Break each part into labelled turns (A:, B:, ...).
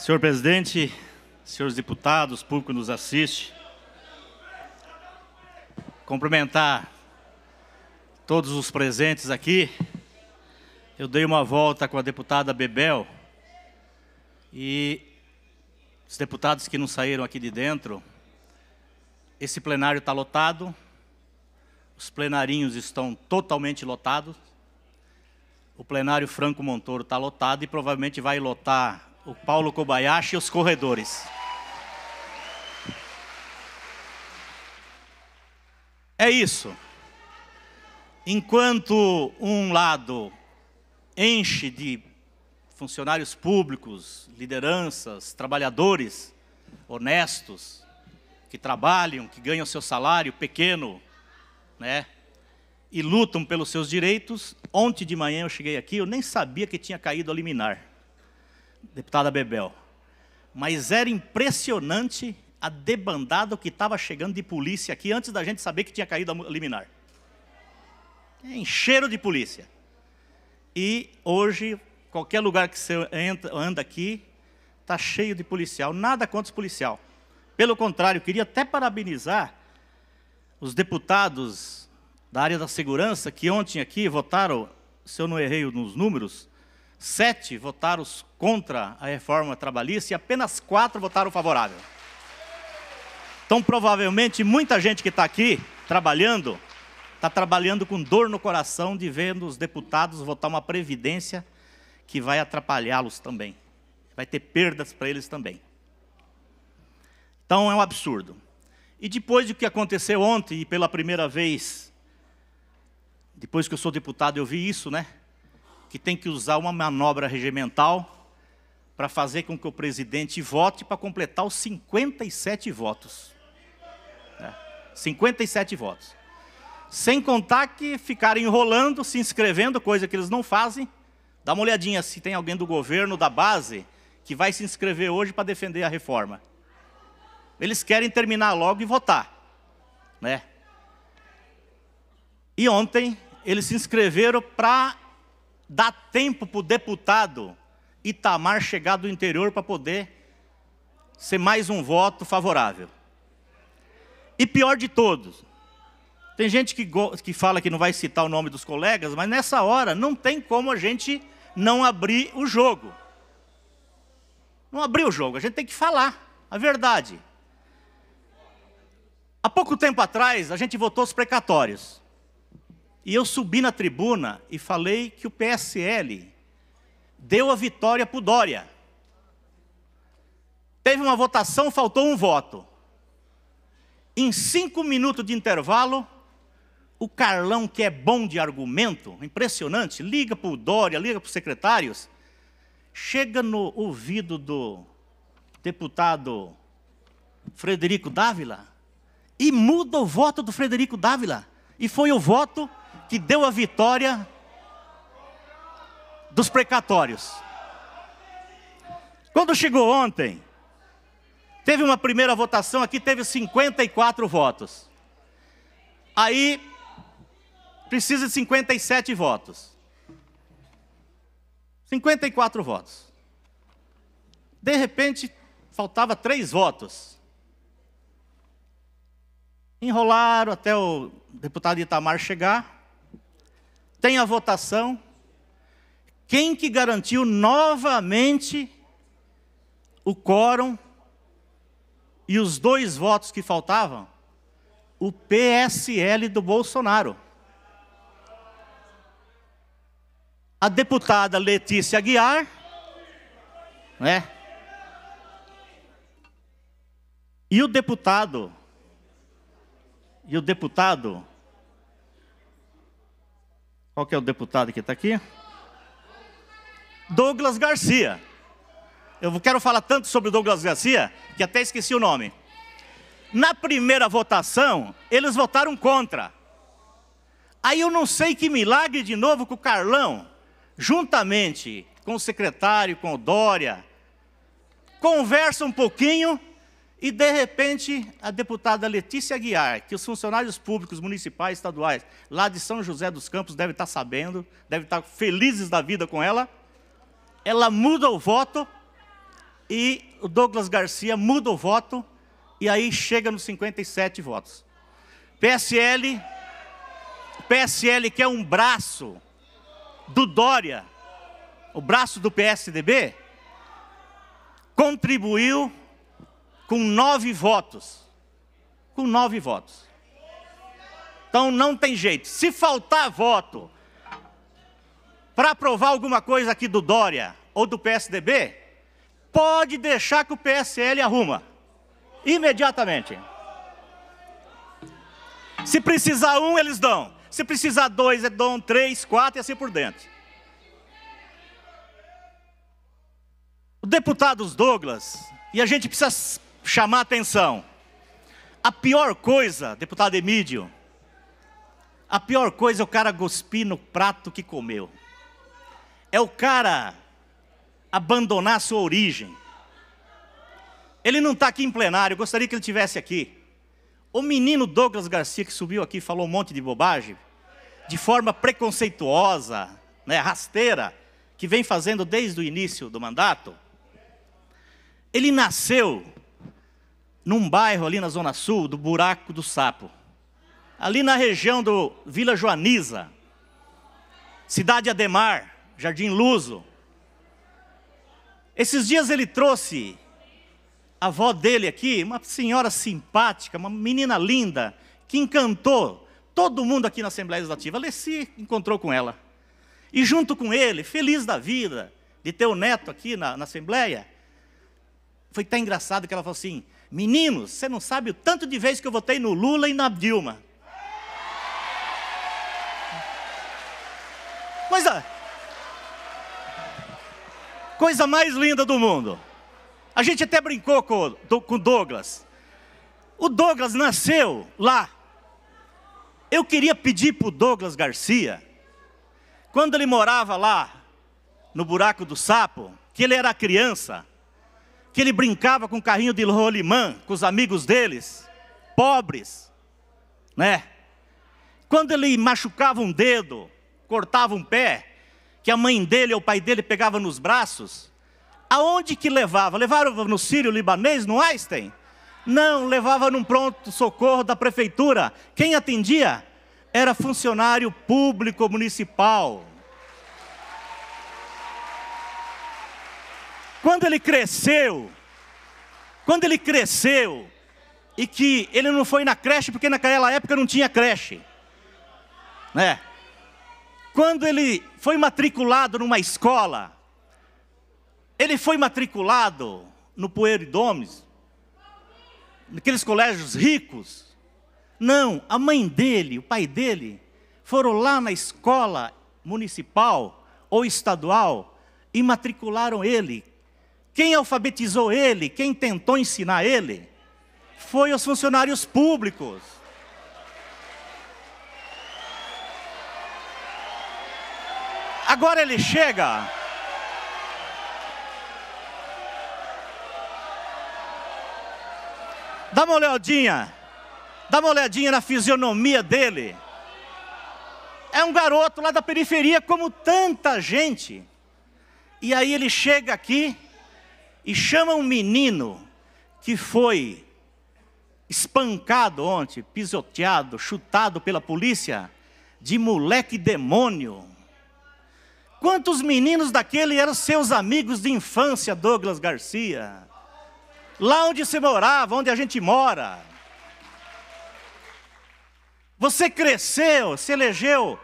A: Senhor presidente, senhores deputados, público nos assiste, cumprimentar todos os presentes aqui. Eu dei uma volta com a deputada Bebel e os deputados que não saíram aqui de dentro. Esse plenário está lotado, os plenarinhos estão totalmente lotados, o plenário Franco Montoro está lotado e provavelmente vai lotar o Paulo Kobayashi e os corredores. É isso. Enquanto um lado enche de funcionários públicos, lideranças, trabalhadores honestos, que trabalham, que ganham seu salário pequeno, né? E lutam pelos seus direitos. Ontem de manhã eu cheguei aqui, eu nem sabia que tinha caído a liminar deputada Bebel, mas era impressionante a debandada que estava chegando de polícia aqui antes da gente saber que tinha caído a liminar. É encheiro de polícia. E hoje, qualquer lugar que você entra, anda aqui, está cheio de policial. Nada contra os policial. Pelo contrário, queria até parabenizar os deputados da área da segurança que ontem aqui votaram, se eu não errei nos números, Sete votaram contra a reforma trabalhista e apenas quatro votaram favorável. Então, provavelmente, muita gente que está aqui trabalhando, está trabalhando com dor no coração de ver os deputados votar uma previdência que vai atrapalhá-los também. Vai ter perdas para eles também. Então, é um absurdo. E depois do que aconteceu ontem, e pela primeira vez, depois que eu sou deputado, eu vi isso, né? que tem que usar uma manobra regimental para fazer com que o presidente vote para completar os 57 votos. É, 57 votos. Sem contar que ficaram enrolando, se inscrevendo, coisa que eles não fazem. Dá uma olhadinha se tem alguém do governo, da base, que vai se inscrever hoje para defender a reforma. Eles querem terminar logo e votar. Né? E ontem eles se inscreveram para dá tempo para o deputado Itamar chegar do interior para poder ser mais um voto favorável. E pior de todos, tem gente que, que fala que não vai citar o nome dos colegas, mas nessa hora não tem como a gente não abrir o jogo. Não abrir o jogo, a gente tem que falar a verdade. Há pouco tempo atrás, a gente votou os precatórios. E eu subi na tribuna e falei que o PSL deu a vitória para o Dória. Teve uma votação, faltou um voto. Em cinco minutos de intervalo, o Carlão, que é bom de argumento, impressionante, liga para o Dória, liga para os secretários, chega no ouvido do deputado Frederico Dávila e muda o voto do Frederico Dávila. E foi o voto que deu a vitória dos precatórios. Quando chegou ontem, teve uma primeira votação aqui, teve 54 votos. Aí precisa de 57 votos. 54 votos. De repente, faltava três votos. Enrolaram até o deputado Itamar chegar tem a votação. Quem que garantiu novamente o quórum e os dois votos que faltavam? O PSL do Bolsonaro. A deputada Letícia Aguiar, né? E o deputado, e o deputado qual que é o deputado que está aqui? Douglas Garcia. Eu quero falar tanto sobre Douglas Garcia que até esqueci o nome. Na primeira votação, eles votaram contra. Aí eu não sei que milagre de novo que o Carlão, juntamente com o secretário, com o Dória, conversa um pouquinho e, de repente, a deputada Letícia Aguiar, que os funcionários públicos municipais e estaduais lá de São José dos Campos devem estar sabendo, devem estar felizes da vida com ela, ela muda o voto e o Douglas Garcia muda o voto e aí chega nos 57 votos. PSL, PSL que é um braço do Dória, o braço do PSDB, contribuiu com nove votos. Com nove votos. Então não tem jeito. Se faltar voto para aprovar alguma coisa aqui do Dória ou do PSDB, pode deixar que o PSL arruma. Imediatamente. Se precisar um, eles dão. Se precisar dois, eles dão três, quatro e assim por dentro. O deputado Douglas, e a gente precisa chamar atenção. A pior coisa, deputado Emídio, a pior coisa é o cara cuspir no prato que comeu. É o cara abandonar a sua origem. Ele não está aqui em plenário, gostaria que ele tivesse aqui. O menino Douglas Garcia, que subiu aqui e falou um monte de bobagem, de forma preconceituosa, né, rasteira, que vem fazendo desde o início do mandato, ele nasceu num bairro ali na Zona Sul, do Buraco do Sapo. Ali na região do Vila Joaniza, Cidade Ademar, Jardim Luso. Esses dias ele trouxe a avó dele aqui, uma senhora simpática, uma menina linda, que encantou todo mundo aqui na Assembleia Legislativa. A se encontrou com ela. E junto com ele, feliz da vida, de ter o neto aqui na, na Assembleia, foi tão engraçado que ela falou assim: Meninos, você não sabe o tanto de vezes que eu votei no Lula e na Dilma. Coisa. Coisa mais linda do mundo. A gente até brincou com o Douglas. O Douglas nasceu lá. Eu queria pedir para o Douglas Garcia, quando ele morava lá, no buraco do sapo, que ele era criança, que ele brincava com o carrinho de rolimã com os amigos deles, pobres, né? Quando ele machucava um dedo, cortava um pé, que a mãe dele ou o pai dele pegava nos braços, aonde que levava? Levaram no Sírio Libanês, no Einstein? Não, levava num pronto-socorro da prefeitura. Quem atendia? Era funcionário público municipal. Quando ele cresceu, quando ele cresceu, e que ele não foi na creche porque naquela época não tinha creche, né? Quando ele foi matriculado numa escola, ele foi matriculado no Poeiro Domes, naqueles colégios ricos. Não, a mãe dele, o pai dele, foram lá na escola municipal ou estadual e matricularam ele quem alfabetizou ele? Quem tentou ensinar ele? Foi os funcionários públicos. Agora ele chega. Dá uma olhadinha. Dá uma olhadinha na fisionomia dele. É um garoto lá da periferia, como tanta gente. E aí ele chega aqui e chama um menino que foi espancado ontem, pisoteado, chutado pela polícia, de moleque demônio. Quantos meninos daquele eram seus amigos de infância, Douglas Garcia? Lá onde você morava, onde a gente mora. Você cresceu, se elegeu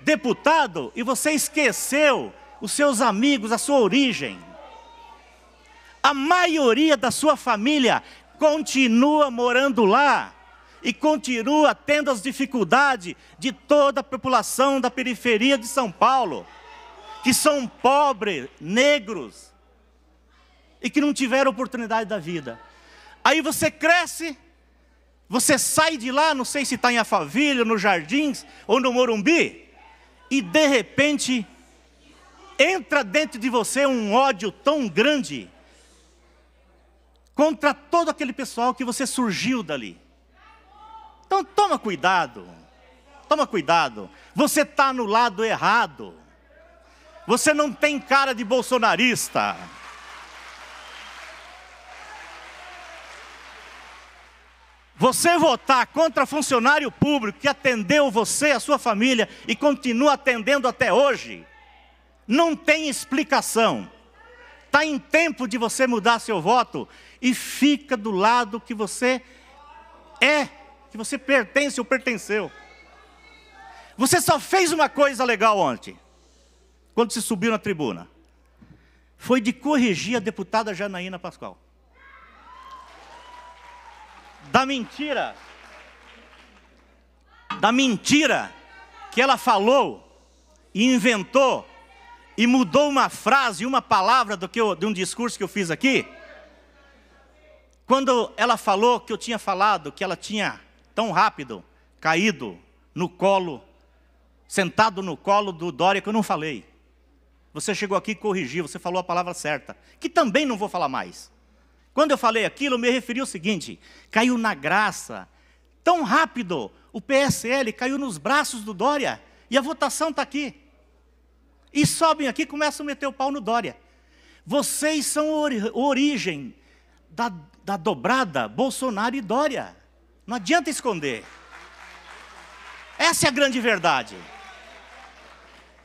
A: deputado e você esqueceu os seus amigos, a sua origem. A maioria da sua família continua morando lá e continua tendo as dificuldades de toda a população da periferia de São Paulo, que são pobres, negros e que não tiveram oportunidade da vida. Aí você cresce, você sai de lá, não sei se está em Afavilha, nos Jardins ou no Morumbi, e de repente entra dentro de você um ódio tão grande contra todo aquele pessoal que você surgiu dali. Então toma cuidado, toma cuidado. Você está no lado errado. Você não tem cara de bolsonarista. Você votar contra funcionário público que atendeu você, a sua família e continua atendendo até hoje, não tem explicação. Está em tempo de você mudar seu voto e fica do lado que você é, que você pertence ou pertenceu. Você só fez uma coisa legal ontem, quando se subiu na tribuna. Foi de corrigir a deputada Janaína Pascoal. Da mentira. Da mentira que ela falou e inventou e mudou uma frase, uma palavra do que eu, de um discurso que eu fiz aqui, quando ela falou que eu tinha falado que ela tinha tão rápido caído no colo, sentado no colo do Dória, que eu não falei. Você chegou aqui e corrigiu, você falou a palavra certa, que também não vou falar mais. Quando eu falei aquilo, eu me referi ao seguinte: caiu na graça, tão rápido, o PSL caiu nos braços do Dória, e a votação está aqui. E sobem aqui e começam a meter o pau no Dória. Vocês são a origem da, da dobrada Bolsonaro e Dória. Não adianta esconder. Essa é a grande verdade.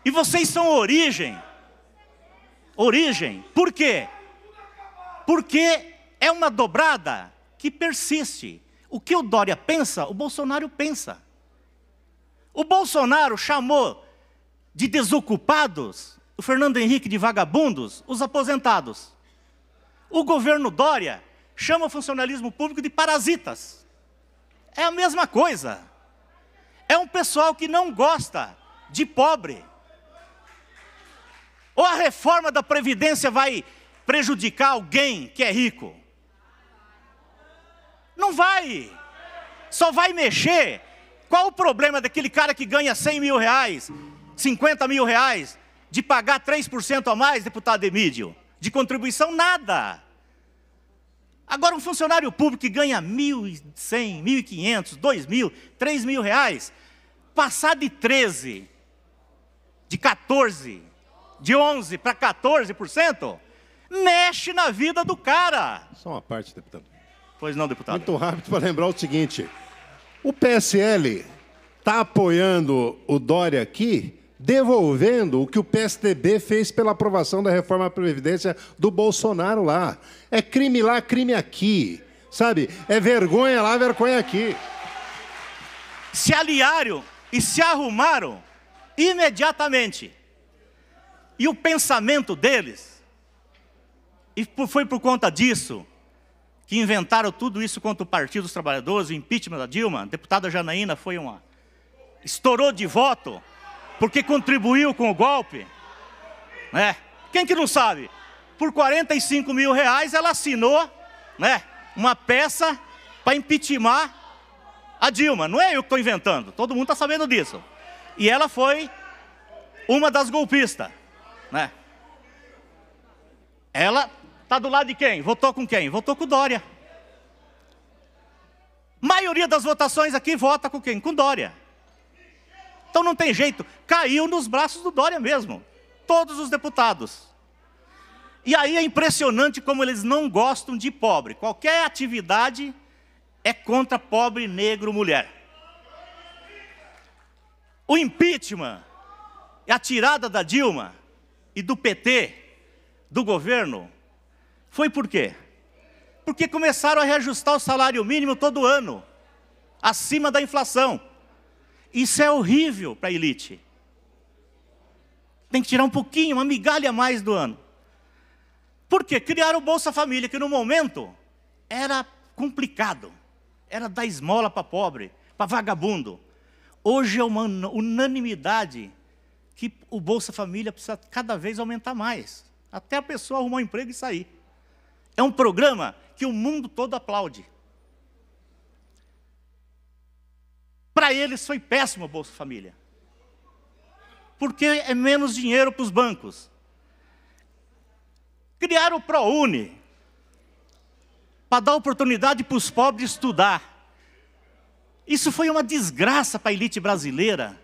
A: E vocês são origem. Origem. Por quê? Porque é uma dobrada que persiste. O que o Dória pensa, o Bolsonaro pensa. O Bolsonaro chamou de desocupados, o Fernando Henrique de vagabundos, os aposentados. O governo Dória chama o funcionalismo público de parasitas. É a mesma coisa. É um pessoal que não gosta de pobre. Ou a reforma da Previdência vai prejudicar alguém que é rico? Não vai. Só vai mexer. Qual o problema daquele cara que ganha 100 mil reais 50 mil reais, de pagar 3% a mais, deputado Emídio? De contribuição, nada. Agora, um funcionário público que ganha 1.100, 1.500, 2.000, 3.000 mil reais, passar de 13, de 14, de 11 para 14%, mexe na vida do cara. Só uma parte, deputado. Pois não, deputado. Muito rápido para lembrar o seguinte: o PSL está apoiando o Dória aqui devolvendo o que o PSDB fez pela aprovação da reforma à Previdência do Bolsonaro lá. É crime lá, crime aqui. Sabe? É vergonha lá, vergonha aqui. Se aliaram e se arrumaram imediatamente. E o pensamento deles, e foi por conta disso que inventaram tudo isso contra o Partido dos Trabalhadores, o impeachment da Dilma, a deputada Janaína foi uma. estourou de voto porque contribuiu com o golpe. Né? Quem que não sabe? Por 45 mil reais ela assinou né, uma peça para impeachment a Dilma. Não é eu que estou inventando, todo mundo está sabendo disso. E ela foi uma das golpistas. Né? Ela está do lado de quem? Votou com quem? Votou com Dória. Maioria das votações aqui vota com quem? Com Dória. Então não tem jeito, caiu nos braços do Dória mesmo. Todos os deputados. E aí é impressionante como eles não gostam de pobre. Qualquer atividade é contra pobre, negro, mulher. O impeachment a tirada da Dilma e do PT, do governo, foi por quê? Porque começaram a reajustar o salário mínimo todo ano, acima da inflação. Isso é horrível para a elite. Tem que tirar um pouquinho, uma migalha a mais do ano. Por quê? Criaram o Bolsa Família, que no momento era complicado. Era dar esmola para pobre, para vagabundo. Hoje é uma unanimidade que o Bolsa Família precisa cada vez aumentar mais. Até a pessoa arrumar um emprego e sair. É um programa que o mundo todo aplaude. Para eles foi péssimo o Bolsa Família. Porque é menos dinheiro para os bancos. Criaram o ProUni para dar oportunidade para os pobres estudar. Isso foi uma desgraça para a elite brasileira.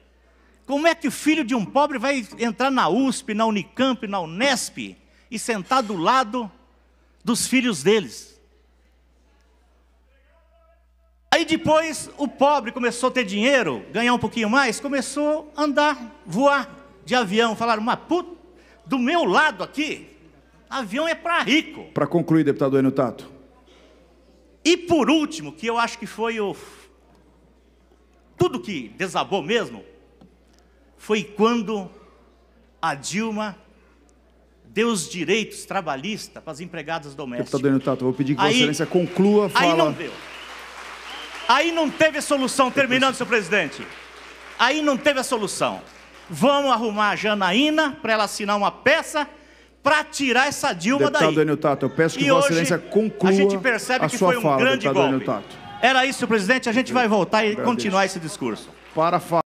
A: Como é que o filho de um pobre vai entrar na USP, na Unicamp, na Unesp e sentar do lado dos filhos deles? Aí depois o pobre começou a ter dinheiro, ganhar um pouquinho mais, começou a andar, voar de avião. Falaram, mas puta, do meu lado aqui, avião é para rico. Para concluir, deputado Enio Tato. E por último, que eu acho que foi o. Tudo que desabou mesmo, foi quando a Dilma deu os direitos trabalhistas para as empregadas domésticas. Deputado Enio Tato, vou pedir que Vossa Excelência conclua a fala. Aí não deu. Aí não teve solução, terminando, senhor presidente. Aí não teve a solução. Vamos arrumar a Janaína para ela assinar uma peça para tirar essa Dilma deputado daí. Deputado Tato, eu peço que e Vossa Excelência conclua a gente percebe a que foi um fala, grande golpe. Era isso, presidente. A gente vai voltar e Agradeço. continuar esse discurso. Para falar.